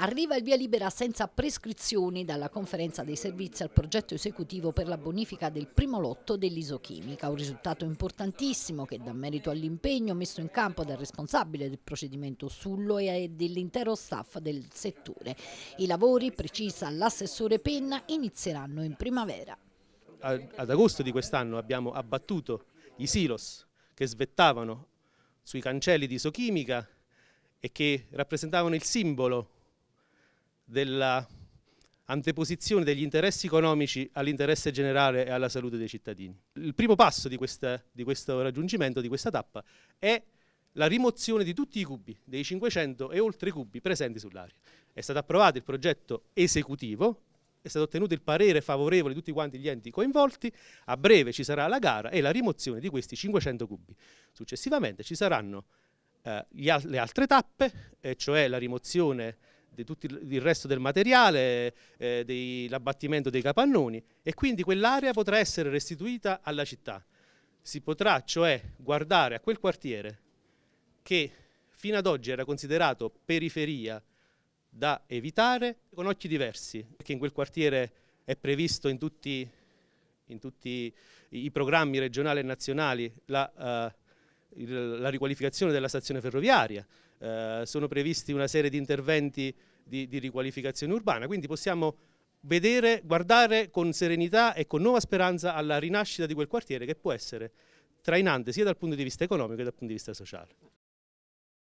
Arriva il via libera senza prescrizioni dalla conferenza dei servizi al progetto esecutivo per la bonifica del primo lotto dell'isochimica, un risultato importantissimo che dà merito all'impegno messo in campo dal responsabile del procedimento Sullo e dell'intero staff del settore. I lavori, precisa l'assessore Penna, inizieranno in primavera. Ad agosto di quest'anno abbiamo abbattuto i silos che svettavano sui cancelli di isochimica e che rappresentavano il simbolo della anteposizione degli interessi economici all'interesse generale e alla salute dei cittadini. Il primo passo di, questa, di, questo raggiungimento, di questa tappa, è la rimozione di tutti i cubi, dei 500 e oltre cubi presenti sull'area. È stato approvato il progetto esecutivo, è stato ottenuto il parere favorevole di tutti quanti gli enti coinvolti, a breve ci sarà la gara e la rimozione di questi 500 cubi. Successivamente ci saranno eh, al le altre tappe, eh, cioè la rimozione di tutto il resto del materiale, eh, dell'abbattimento dei capannoni e quindi quell'area potrà essere restituita alla città. Si potrà cioè guardare a quel quartiere che fino ad oggi era considerato periferia da evitare con occhi diversi, perché in quel quartiere è previsto in tutti, in tutti i programmi regionali e nazionali la, uh, la riqualificazione della stazione ferroviaria, eh, sono previsti una serie di interventi di, di riqualificazione urbana, quindi possiamo vedere, guardare con serenità e con nuova speranza alla rinascita di quel quartiere che può essere trainante sia dal punto di vista economico che dal punto di vista sociale.